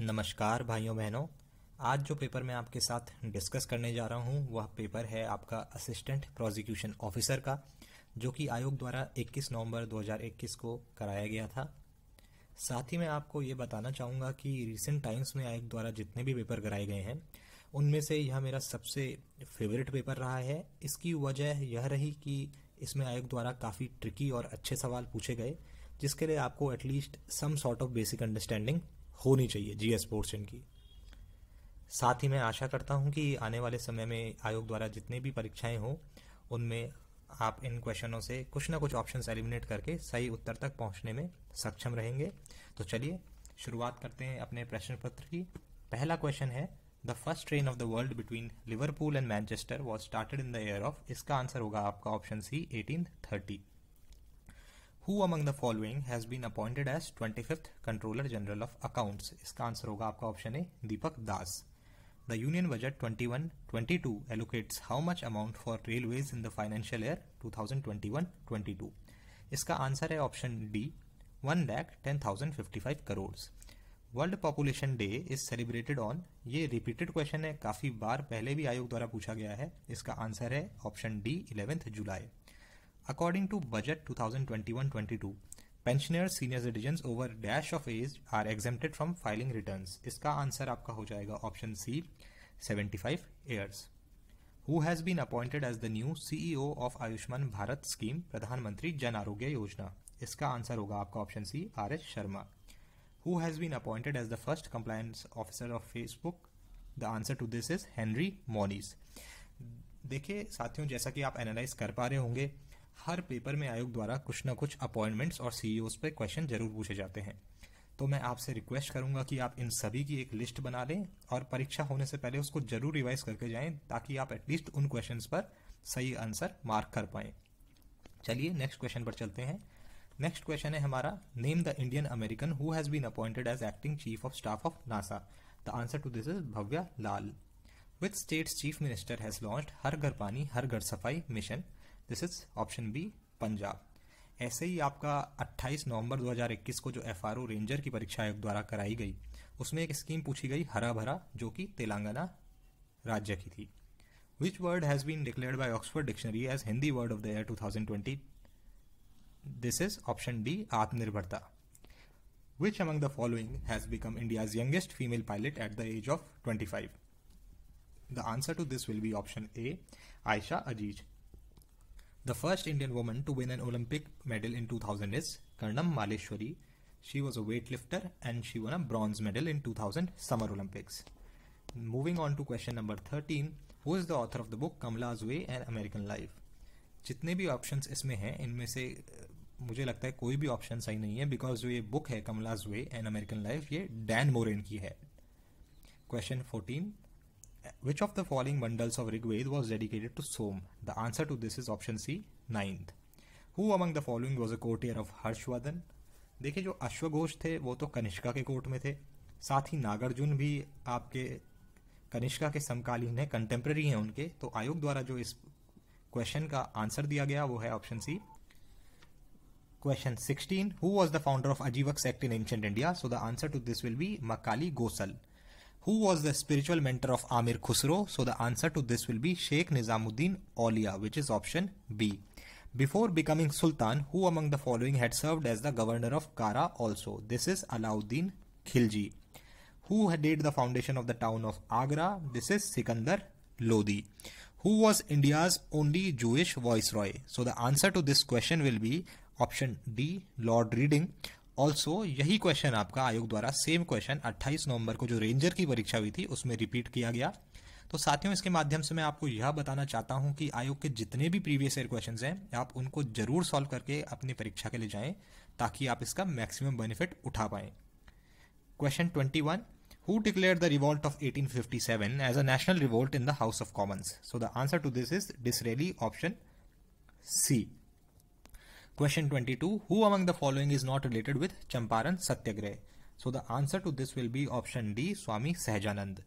नमस्कार भाइयों बहनों आज जो पेपर मैं आपके साथ डिस्कस करने जा रहा हूँ वह पेपर है आपका असिस्टेंट प्रोसिक्यूशन ऑफिसर का जो कि आयोग द्वारा 21 नवंबर 2021 को कराया गया था साथ ही मैं आपको ये बताना चाहूँगा कि रिसेंट टाइम्स में आयोग द्वारा जितने भी पेपर कराए गए हैं उनमें से यह मेरा सबसे फेवरेट पेपर रहा है इसकी वजह यह रही कि इसमें आयोग द्वारा काफ़ी ट्रिकी और अच्छे सवाल पूछे गए जिसके लिए आपको at least some sort of basic understanding होनी चाहिए एस पोर्शन की साथ ही मैं आशा करता हूँ कि आने वाले समय में आयोग द्वारा जितनी भी परीक्षाएं हों उनमें आप इन क्वेश्चनों से कुछ ना कुछ ऑप्शन एलिमिनेट करके सही उत्तर तक पहुंचने में सक्षम रहेंगे तो चलिए शुरुआत करते हैं अपने प्रश्न पत्र की पहला क्वेश्चन है the first train of the world between Liverpool and Manchester was started in the year of इसका आंसर होगा आपका option C eighteen thirty who among the following has been appointed as twenty fifth controller general of accounts इसका answer होगा आपका option A Deepak Das the Union Budget twenty twenty one two allocates how much amount for railways in the financial year two thousand twenty one twenty two इसका answer है option D one lakh ten thousand fifty five crore world population day is celebrated on ये repeated question है काफी बार पहले भी आयोग द्वारा पूछा गया है इसका आंसर है option D eleventh July According to Budget 2021-22, pensioners senior citizen over dash of age are exempted from filing return इसका आंसर आपका हो जाएगा option C 75 five years who has been appointed as the new CEO of Ayushman Bharat scheme Pradhan Mantri Jan Arogya Yojana इसका answer होगा आपका option C R S Sharma who has been appointed as the first compliance officer of Facebook the answer to this is Henry Monis देखिए साथियों जैसा कि आप analyse कर पा रहे होंगे हर पेपर में आयोग द्वारा कुछ ना कुछ अपॉइंटमेंट्स और सीईओ e पे क्वेश्चन जरूर पूछे जाते हैं तो मैं आपसे रिक्वेस्ट करूंगा कि आप इन सभी की एक लिस्ट बना लें और परीक्षा होने से पहले उसको जरूर रिवाइज करके जाएं ताकि आप एटलीस्ट उन क्वेश्चन पर सही आंसर मार्क कर पाए चलिए नेक्स्ट क्वेश्चन पर चलते हैं नेक्स्ट क्वेश्चन है हमारा name the Indian American who has been appointed as acting chief of staff of NASA the answer to this is Bhavya Lal which state's chief minister has launch Har Ghar Pani Har Ghar Safai mission this is option B Punjab ऐसे ही आपका 28 नवंबर 2021 को जो F ranger की परीक्षा आयोग द्वारा कराई गई उसमें एक स्कीम पूछी गई हरा भरा जो कि तेलंगाना राज्य की थी which word has been declared by Oxford dictionary as Hindi word of the year 2020 this is option D Aatmanirbharta which among the following has become India's youngest female pilot at the age of 25 the answer to this will be option A Ayesha Aziz The first Indian woman to win an Olympic medal in 2000 is Karnam Maleshwari. She was a weightlifter and she won a bronze medal in 2000 Summer Olympics. Moving on to question number 13, who is the author of the book Kamala's Way and American Life? जितने भी options इसमें हैं इनमें से मुझे लगता है कोई भी ऑप्शन सही नहीं है बिकॉज जो ये बुक है Kamala's way and American life ये डैन मोरेन की है question fourteen Which of the following mandals of Rigveda was dedicated to Som? The answer to this is option C, ninth. Who among the following was a courtier of Harshvardhan? देखिए जो अश्वघोष थे वो तो कनिष्का के court में थे साथ ही नागार्जुन भी आपके कनिष्का के समकालीन है कंटेम्प्रेरी हैं उनके तो आयोग द्वारा जो इस क्वेश्चन का आंसर दिया गया वो है option C question 16 who was the founder of Ajivika sect in ancient India so the answer to this will be Makkhali Gosala Who was the spiritual mentor of Amir Khusro? So the answer to this will be Sheikh Nizamuddin Aulia, which is option B. Before becoming Sultan, who among the following had served as the governor of Kara also? This is Alauddin Khilji. Who did the foundation of the town of Agra? This is Sikandar Lodi. Who was India's only Jewish viceroy? So the answer to this question will be option D, Lord Reading, also यही question आपका आयोग द्वारा same question 28 नवंबर को जो ranger की परीक्षा हुई थी उसमें रिपीट किया गया तो साथियों इसके माध्यम से मैं आपको यह बताना चाहता हूं कि आयोग के जितने भी प्रीवियस ईयर क्वेश्चंस हैं आप उनको जरूर सॉल्व करके अपनी परीक्षा के लिए जाएं ताकि आप इसका मैक्सिमम बेनिफिट उठा पाएं question twenty one who declare the revolt of eighteen fifty seven as a national revolt in the House of Commons so the answer to this is Disraeli option C Question 22. Who among the following is not related with Champaran Satyagraha? So the answer to this will be option D, Swami Sahajanand.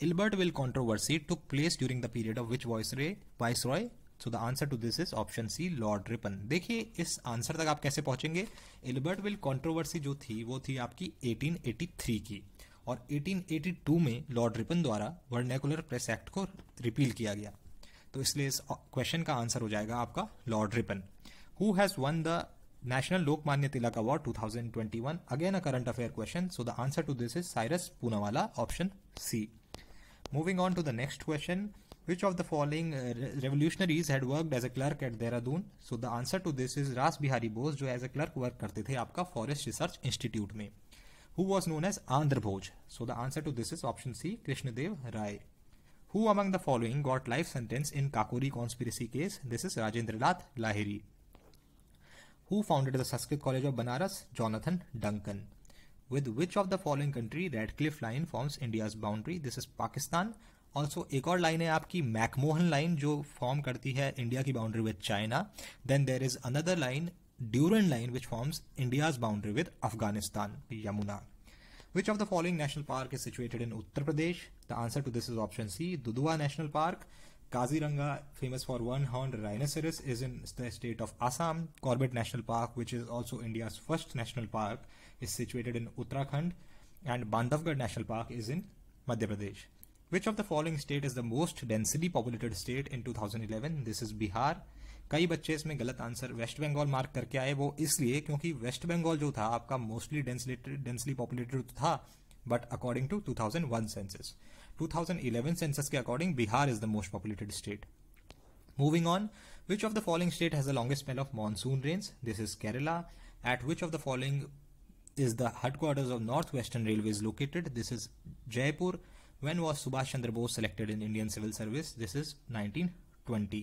Ilbertville controversy took place during the period of which viceroy? Viceroy? So the answer to this is option C, Lord Ripon देखिए इस answer तक आप कैसे पहुंचेंगे इलबर्टविल controversy जो थी वो थी आपकी 1883 की और 1882 में लॉर्ड रिपन द्वारा वर्नेकुलर प्रेस एक्ट को रिपील किया गया तो इसलिए इस क्वेश्चन का आंसर हो जाएगा आपका Lord Ripon Who has won the National Lokmanya Tilak Award 2021? Again, a current affair question. So the answer to this is Cyrus Poonawalla, option C. Moving on to the next question. Which of the following uh, revolutionaries had worked as a clerk at Dehradun? So the answer to this is Ras Bihari Bose, जो as a clerk work करते थे आपका forest research institute में who was known as Andhra Bhoja so the answer to this is option C Krishnadeva Raya who among the following got life sentence in Kakori conspiracy case this is Rajendra Nath Lahiri Who founded the Sanskrit College of Banaras? Jonathan Duncan. With which of the following country Radcliffe Line forms India's boundary? This is Pakistan. Also एक और line है आपकी McMahon line जो form करती है India की boundary with China then there is another line Durand line which forms India's boundary with Afghanistan Yamuna which of the following national park is situated in Uttar Pradesh the answer to this is option C Dudhwa national park Kaziranga, famous for one-horned rhinoceros, is in the state of Assam. Corbett National Park, which is also India's first national park, is situated in Uttarakhand. And Bandhavgarh National Park is in Madhya Pradesh. Which of the following state is the most densely populated state in 2011? This is Bihar. कई बच्चे इसमें गलत answer waste Bengal mark करके आए वो इसलिए क्योंकि waste Bengal जो था आपका मोस्टली डेंसली पॉपुलेटेड था but according to 2001 census 2011 census ke according Bihar is the most populated state. Moving on, which of the following state has the longest spell of monsoon rains? This is Kerala. At which of the following is the headquarters of Northwestern Railways located? This is Jaipur. When was Subhash Chandra Bose selected in Indian civil service? This is 1920.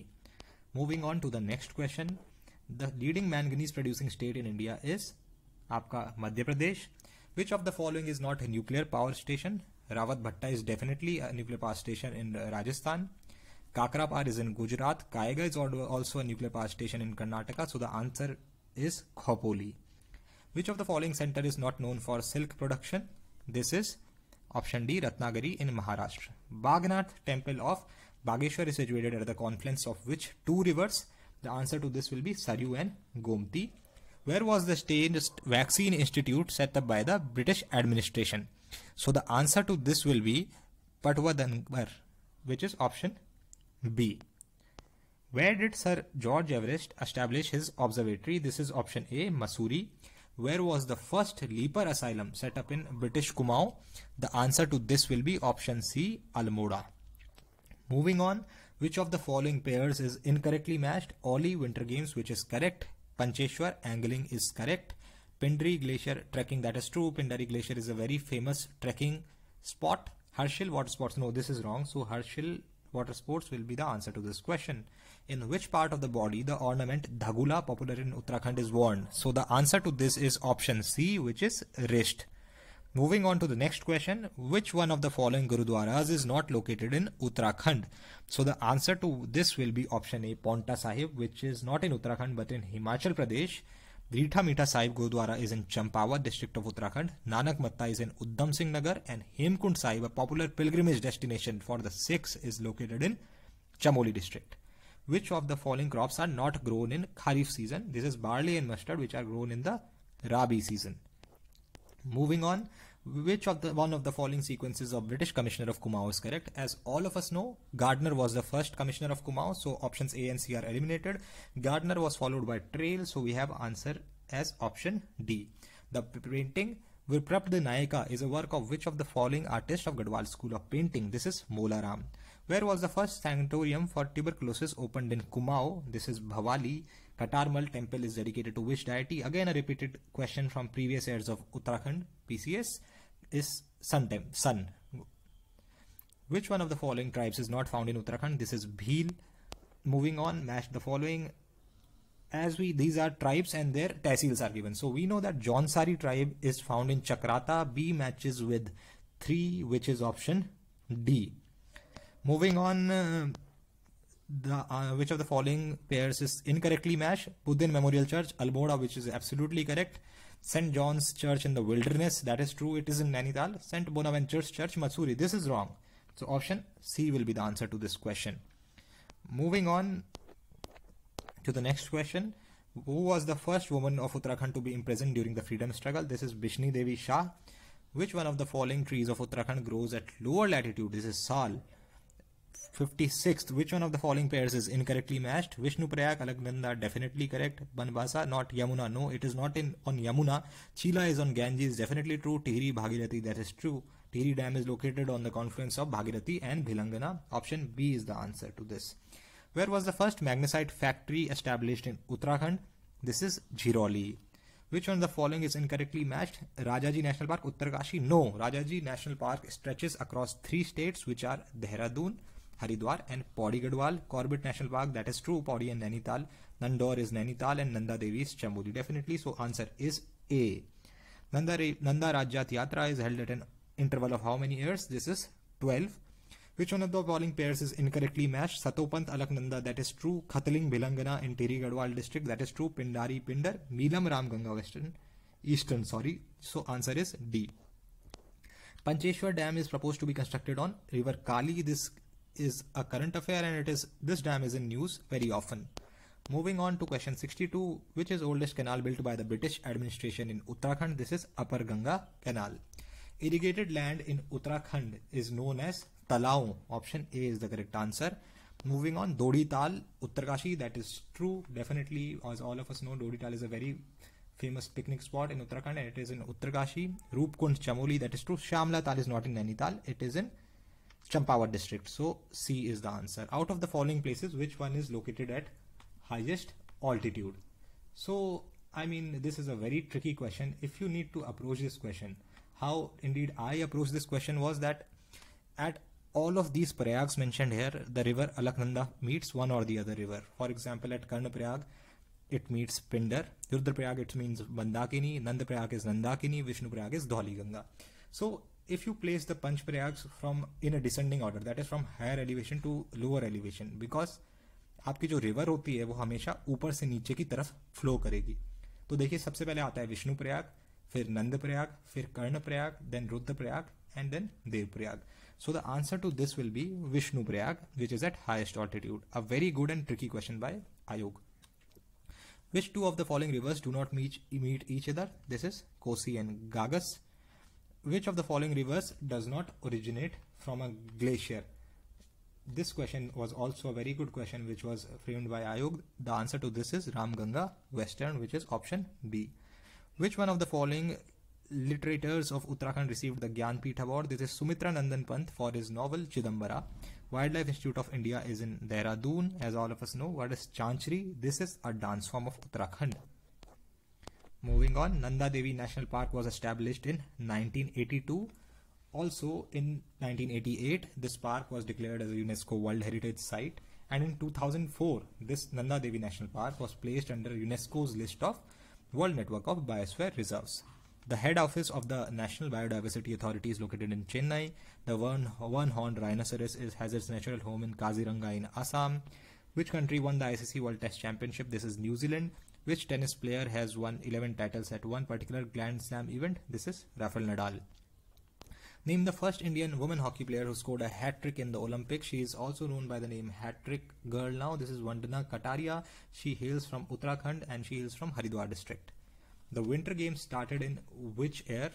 Moving on to the next question. The leading manganese producing state in India is aapka Madhya Pradesh. Which of the following is not a nuclear power station? Rawat Bhatta is definitely a nuclear power station in Rajasthan. Kakrapar is in Gujarat. Kaiga is also a nuclear power station in Karnataka. So the answer is Khopoli. Which of the following center is not known for silk production? This is option D Ratnagiri in Maharashtra. Bagnath temple of Bageshwar is situated at the confluence of which two rivers? The answer to this will be Saryu and Gomti. Where was the staged vaccine institute set up by the British administration? So the answer to this will be Patwadangar, which is option B. Where did Sir George Everest establish his observatory? This is option A, Masuri. Where was the first leper asylum set up in British Kumau? The answer to this will be option C, Almora. Moving on, which of the following pairs is incorrectly matched? Oli Winter Games, which is correct. Pancheshwar Angling is correct. Pindari Glacier trekking. That is true. Pindari Glacier is a very famous trekking spot. Herschel Water Sports. No, this is wrong. So Herschel Water Sports will be the answer to this question. In which part of the body the ornament Dhagula, popular in Uttarakhand, is worn? So the answer to this is option C, which is wrist. Moving on to the next question, which one of the following Gurudwaras is not located in Uttarakhand? So the answer to this will be option A, Ponta Sahib, which is not in Uttarakhand but in Himachal Pradesh. Greetha Mita Sahib Gurdwara is in Champawat district of Uttarakhand, Nanak Matta is in Uddam Singh Nagar and Hemkund Sahib, a popular pilgrimage destination for the Sikhs, is located in Chamoli district. Which of the following crops are not grown in Kharif season? This is barley and mustard which are grown in the Rabi season. Moving on, which of the one of the following sequences of British Commissioner of Kumau is correct? As all of us know, Gardner was the first Commissioner of Kumau, so options A and C are eliminated. Gardner was followed by Trail, so we have answer as option D. The painting Virprapd Nayaka is a work of which of the following artist of Gadwal School of Painting? This is Molaram. Where was the first sanatorium for tuberculosis opened in Kumau? This is Bhavali. Katarmal temple is dedicated to which deity? Again a repeated question from previous years of Uttarakhand PCS is Sun, Sun. Which one of the following tribes is not found in Uttarakhand? This is Bhil. Moving on, match the following. As we, these are tribes and their tehsils are given. So we know that Jonsari tribe is found in Chakrata. B matches with 3, which is option D. Moving on, uh, the, uh, which of the following pairs is incorrectly matched? Buddhin Memorial Church, Alboda, which is absolutely correct. St. John's Church in the Wilderness, that is true, it is in Nainital. St. Bonaventure's Church, Matsuri, this is wrong. So option C will be the answer to this question. Moving on to the next question. Who was the first woman of Uttarakhand to be imprisoned during the freedom struggle? This is Bishni Devi Shah. Which one of the following trees of Uttarakhand grows at lower latitude? This is Sal. 56th, which one of the following pairs is incorrectly matched? Vishnu Prayak, Alaknanda, definitely correct. Banbasa, not Yamuna. No, it is not in on Yamuna. Chila is on Ganges, definitely true. Tihri, Bhagirathi, that is true. Tihri Dam is located on the confluence of Bhagirathi and Bhilangana. Option B is the answer to this. Where was the first magnesite factory established in Uttarakhand? This is Jiroli. Which one of the following is incorrectly matched? Rajaji National Park, Uttarkashi? No, Rajaji National Park stretches across three states which are Dehradun, Haridwar and Pauri Garhwal Corbett National Park that is true Pauri and Nainital Nandaur is Nainital and Nanda Devi is Chamoli definitely so answer is A Nanda Rajjat Yatra is held at an interval of how many years this is twelve which one of the following pairs is incorrectly match Satopanth Alaknanda that is true Khatling Bhilangana in Tehri Garhwal district that is true Pindari Pindar Neelam Ram Ganga western eastern sorry so answer is D Pancheshwar dam is propose to be constructed on river Kali this is a current affair and it is this dam is in news very often. Moving on to question 62, which is oldest canal built by the British administration in Uttarakhand? This is Upper Ganga Canal. Irrigated land in Uttarakhand is known as Talao. Option A is the correct answer. Moving on, Dodi Tal, Uttarkashi, that is true. Definitely, as all of us know, Dodi Tal is a very famous picnic spot in Uttarakhand and it is in Uttarkashi. Rupkund Chamoli, that is true. Shamla Tal is not in Nainital, it is in Champawat district. So C is the answer. Out of the following places, which one is located at highest altitude? So, I mean, this is a very tricky question. If you need to approach this question, how indeed I approached this question was that at all of these Prayags mentioned here, the river Alaknanda meets one or the other river. For example, at Karna it meets Pindar. Rudraprayag, it means Mandakini. Nandaprayag is Nandakini. Vishnuprayag is Dholi Ganga. So if you place the Panch Prayags from in a descending order, that is from higher elevation to lower elevation, because आपकी जो river होती है वो हमेशा ऊपर से नीचे की तरफ फ्लो करेगी तो देखिए सबसे पहले आता है विष्णु प्रयाग फिर नंद प्रयाग फिर Karna Prayag then Rudra Prayag and then Dev Prayag so the answer to this will be Vishnu Prayag which is at highest altitude a very good and tricky question by Aayog Which two of the following rivers do not meet, meet each other? This is Kosi and Gagas. Which of the following rivers does not originate from a glacier? This question was also a very good question which was framed by Ayog. The answer to this is Ramganga Western, which is option B. Which one of the following literators of Uttarakhand received the Gyanpeeth Award? This is Sumitra Nandan Pant for his novel Chidambara. Wildlife Institute of India is in Dehradun, as all of us know. What is Chanchri? This is a dance form of Uttarakhand. Moving on, Nanda Devi National Park was established in 1982. Also in 1988, this park was declared as a UNESCO World Heritage Site and in 2004, this Nanda Devi National Park was placed under UNESCO's list of World Network of Biosphere Reserves. The head office of the National Biodiversity Authority is located in Chennai. The one-horned rhinoceros is, has its natural home in Kaziranga in Assam. Which country won the ICC World Test Championship? This is New Zealand. Which tennis player has won 11 titles at one particular Grand Slam event? This is Rafael Nadal. Name the first Indian woman hockey player who scored a hat trick in the Olympics. She is also known by the name Hat Trick Girl now. This is Vandana Kataria. She hails from Uttarakhand and she hails from Haridwar district. The Winter Games started in which year?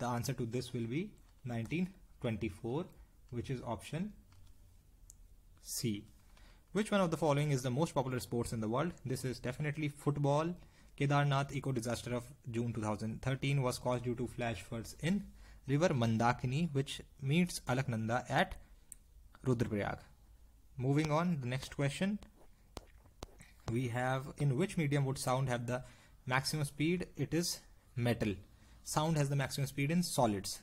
The answer to this will be 1924, which is option C. Which one of the following is the most popular sports in the world? This is definitely football. Kedarnath eco disaster of June 2013 was caused due to flash floods in river Mandakini, which meets Alaknanda at Rudraprayag. Moving on, the next question. We have in which medium would sound have the maximum speed? It is metal. Sound has the maximum speed in solids,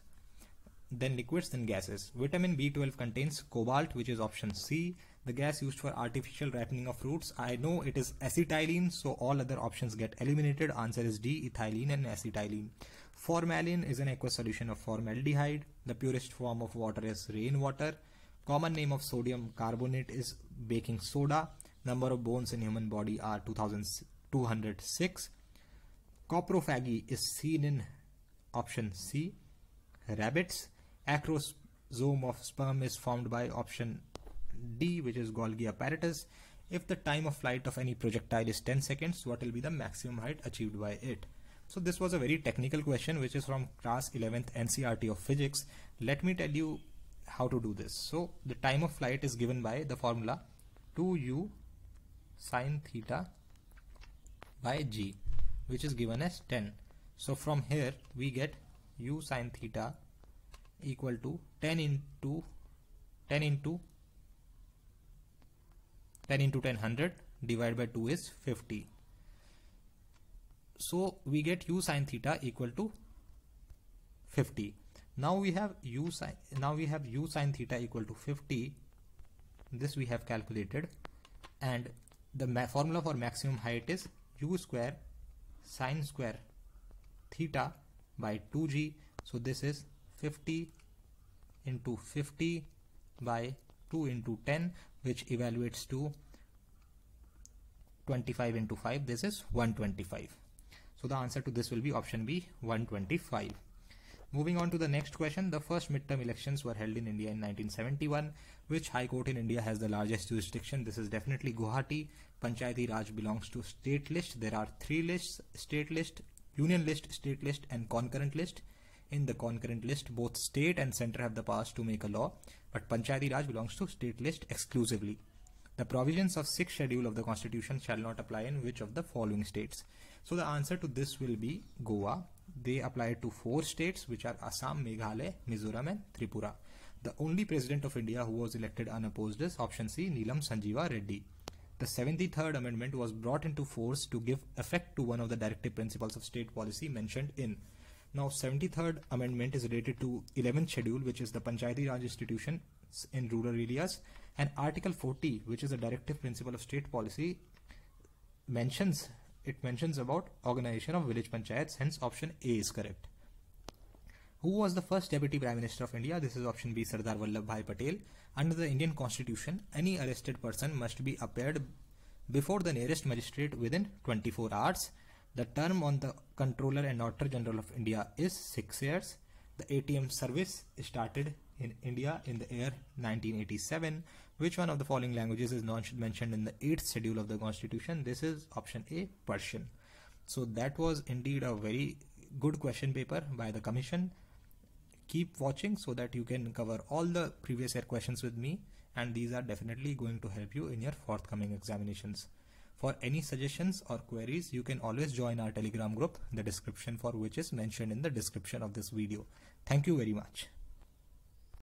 then liquids, then gases. Vitamin B12 contains cobalt, which is option C the gas used for artificial ripening of fruits. I know it is acetylene, so all other options get eliminated. Answer is D, ethylene and acetylene. Formalin is an aqueous solution of formaldehyde. The purest form of water is rainwater. Common name of sodium carbonate is baking soda. Number of bones in human body are 2206. Coprophagy is seen in option C. Rabbits. Acrosome of sperm is formed by option D, which is Golgi apparatus. If the time of flight of any projectile is 10 seconds, what will be the maximum height achieved by it? So this was a very technical question, which is from class 11th NCRT of physics. Let me tell you how to do this. So the time of flight is given by the formula 2u sine theta by g, which is given as 10. So from here we get u sine theta equal to 10 into 10 into 10 into 10 100 divided by 2 is 50 so we get u sine theta equal to 50 now we have u sine now we have u sine theta equal to 50 this we have calculated and the formula for maximum height is u square sine square theta by 2g so this is 50 into 50 by 2 into 10 which evaluates to 25 into 5 this is 125 so the answer to this will be option B 125 moving on to the next question the first midterm elections were held in India in 1971 which high court in India has the largest jurisdiction this is definitely Guwahati Panchayati Raj belongs to state list there are three lists state list union list state list and concurrent list in the concurrent list, both state and center have the powers to make a law, but Panchayati Raj belongs to state list exclusively. The provisions of 6th schedule of the constitution shall not apply in which of the following states? So the answer to this will be Goa. They apply to four states which are Assam, Meghalaya, Mizoram and Tripura. The only president of India who was elected unopposed is option C Neelam Sanjeeva Reddy. The 73rd amendment was brought into force to give effect to one of the directive principles of state policy mentioned in now, 73rd Amendment is related to 11th Schedule, which is the Panchayati Raj institution in rural areas, and Article 40, which is a directive principle of state policy, mentions it mentions about organization of village panchayats. Hence, option A is correct. Who was the first Deputy Prime Minister of India? This is option B, Sardar Vallabhbhai Patel. Under the Indian Constitution, any arrested person must be appeared before the nearest magistrate within 24 hours the term on the Controller and Auditor General of India is 6 years. The ATM service started in India in the year 1987. Which one of the following languages is not mentioned in the 8th schedule of the constitution? This is option A, Persian. So that was indeed a very good question paper by the commission. Keep watching so that you can cover all the previous year questions with me and these are definitely going to help you in your forthcoming examinations. For any suggestions or queries, you can always join our Telegram group, the description for which is mentioned in the description of this video. Thank you very much.